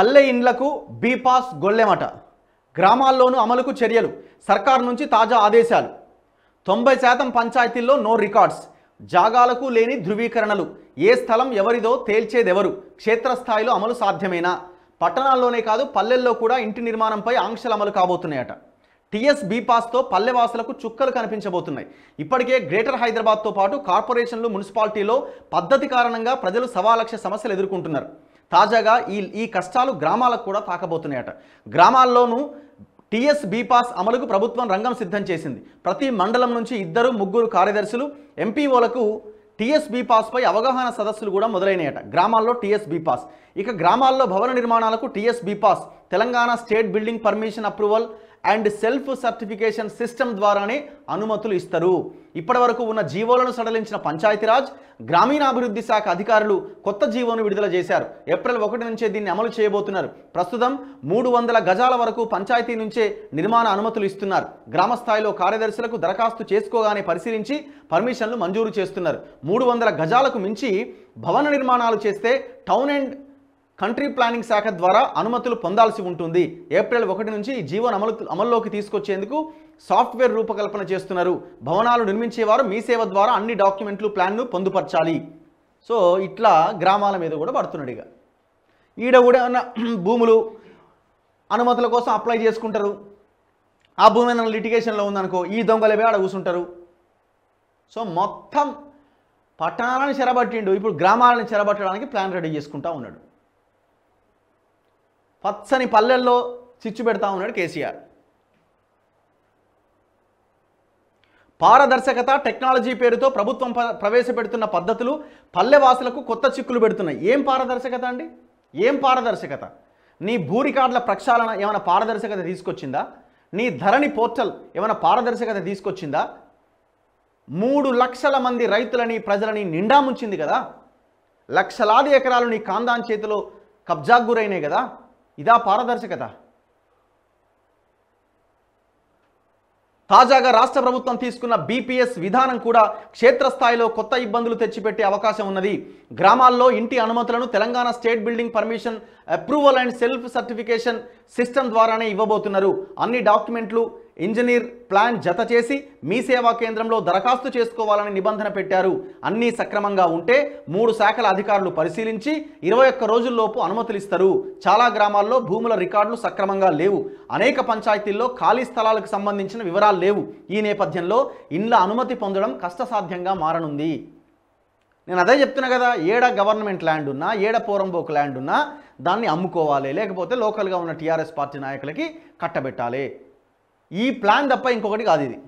పల్లె ఇండ్లకు బీపాస్ గొల్లెమట గ్రామాల్లోనూ అమలుకు చర్యలు సర్కార్ నుంచి తాజా ఆదేశాలు తొంభై శాతం పంచాయతీల్లో నో రికార్డ్స్ జాగాలకు లేని ధృవీకరణలు ఏ స్థలం ఎవరిదో తేల్చేదెవరు క్షేత్రస్థాయిలో అమలు సాధ్యమేనా పట్టణాల్లోనే కాదు పల్లెల్లో కూడా ఇంటి నిర్మాణంపై ఆంక్షలు అమలు కాబోతున్నాయట టీఎస్ బీపాస్తో పల్లెవాసులకు చుక్కలు కనిపించబోతున్నాయి ఇప్పటికే గ్రేటర్ హైదరాబాద్తో పాటు కార్పొరేషన్లు మున్సిపాలిటీలో పద్ధతి కారణంగా ప్రజలు సవాలక్ష్య సమస్యలు ఎదుర్కొంటున్నారు తాజాగా ఈ ఈ కష్టాలు గ్రామాలకు కూడా తాకబోతున్నాయట గ్రామాల్లోనూ టీఎస్ బీపాస్ అమలుకు ప్రభుత్వం రంగం సిద్ధం చేసింది ప్రతి మండలం నుంచి ఇద్దరు ముగ్గురు కార్యదర్శులు ఎంపీఓలకు టీఎస్ బీపాస్పై అవగాహన సదస్సులు కూడా మొదలైనయట గ్రామాల్లో టీఎస్ బీపాస్ ఇక గ్రామాల్లో భవన నిర్మాణాలకు TS bPASS Telangana state building permission approval and self certification system ద్వారానే అనుమతులు ఇస్తారు ఇప్పటి వరకు ఉన్న జీవోలను సడలించిన పంచాయతీరాజ్ గ్రామీణాభివృద్ధి శాఖ అధికారులు కొత్త జీవోను విడుదల చేశారు ఏప్రిల్ ఒకటి నుంచే దీన్ని అమలు చేయబోతున్నారు ప్రస్తుతం మూడు వందల గజాల వరకు పంచాయతీ నుంచే నిర్మాణ అనుమతులు ఇస్తున్నారు గ్రామ స్థాయిలో కార్యదర్శులకు దరఖాస్తు చేసుకోగానే పరిశీలించి పర్మిషన్లు మంజూరు చేస్తున్నారు మూడు వందల గజాలకు మించి భవన నిర్మాణాలు చేస్తే టౌన్ అండ్ కంట్రీ ప్లానింగ్ శాఖ ద్వారా అనుమతులు పొందాల్సి ఉంటుంది ఏప్రిల్ ఒకటి నుంచి ఈ జీవోను అమలు అమల్లోకి తీసుకొచ్చేందుకు సాఫ్ట్వేర్ రూపకల్పన చేస్తున్నారు భవనాలు నిర్మించేవారు మీ సేవ ద్వారా అన్ని డాక్యుమెంట్లు ప్లాన్ను పొందుపరచాలి సో ఇట్లా గ్రామాల మీద కూడా పడుతున్నాడు ఇక ఈడ కూడా ఉన్న భూములు అనుమతుల కోసం అప్లై చేసుకుంటారు ఆ భూమి ఏమైనా లిటిగేషన్లో ఉందనుకో ఈ దొంగలవే ఆడ కూర్చుంటారు సో మొత్తం పట్టణాలను చెరబట్టిండు ఇప్పుడు గ్రామాలను చెరబట్టడానికి ప్లాన్ రెడీ చేసుకుంటా ఉన్నాడు పచ్చని పల్లెల్లో చిచ్చు పెడతా ఉన్నాడు కేసీఆర్ పారదర్శకత టెక్నాలజీ పేరుతో ప్రభుత్వం ప్రవేశపెడుతున్న పద్ధతులు పల్లెవాసులకు కొత్త చిక్కులు పెడుతున్నాయి ఏం పారదర్శకత అండి ఏం పారదర్శకత నీ భూ ప్రక్షాళన ఏమైనా పారదర్శకత తీసుకొచ్చిందా నీ ధరణి పోర్టల్ ఏమైనా పారదర్శకత తీసుకొచ్చిందా మూడు లక్షల మంది రైతులని ప్రజలని నిండా ముంచింది కదా లక్షలాది ఎకరాలు నీ కాందాన్ చేతిలో కబ్జాకు గురైనాయి కదా ఇదా పారదర్శకత తాజాగా రాష్ట్ర ప్రభుత్వం తీసుకున్న బీపీఎస్ విధానం కూడా క్షేత్రస్థాయిలో కొత్త ఇబ్బందులు తెచ్చిపెట్టే అవకాశం ఉన్నది గ్రామాల్లో ఇంటి అనుమతులను Telangana state building permission approval and self certification system ద్వారానే ఇవ్వబోతున్నారు అన్ని డాక్యుమెంట్లు ఇంజనీర్ ప్లాన్ జత చేసి మీ సేవా కేంద్రంలో దరఖాస్తు చేసుకోవాలని నిబంధన పెట్టారు అన్నీ సక్రమంగా ఉంటే మూడు శాఖల అధికారులు పరిశీలించి ఇరవై ఒక్క రోజుల్లోపు అనుమతులిస్తారు చాలా గ్రామాల్లో భూముల రికార్డులు సక్రమంగా లేవు అనేక పంచాయతీల్లో ఖాళీ స్థలాలకు సంబంధించిన వివరాలు లేవు ఈ నేపథ్యంలో ఇండ్ల అనుమతి పొందడం కష్టసాధ్యంగా మారనుంది నేను అదే చెప్తున్నా కదా ఏడ గవర్నమెంట్ ల్యాండ్ ఉన్నా ఏడ పోరంబోక్ ల్యాండ్ ఉన్నా దాన్ని అమ్ముకోవాలి లేకపోతే లోకల్గా ఉన్న టీఆర్ఎస్ పార్టీ నాయకులకి కట్టబెట్టాలి ఈ ప్లాన్ తప్ప ఇంకొకటి కాదు ఇది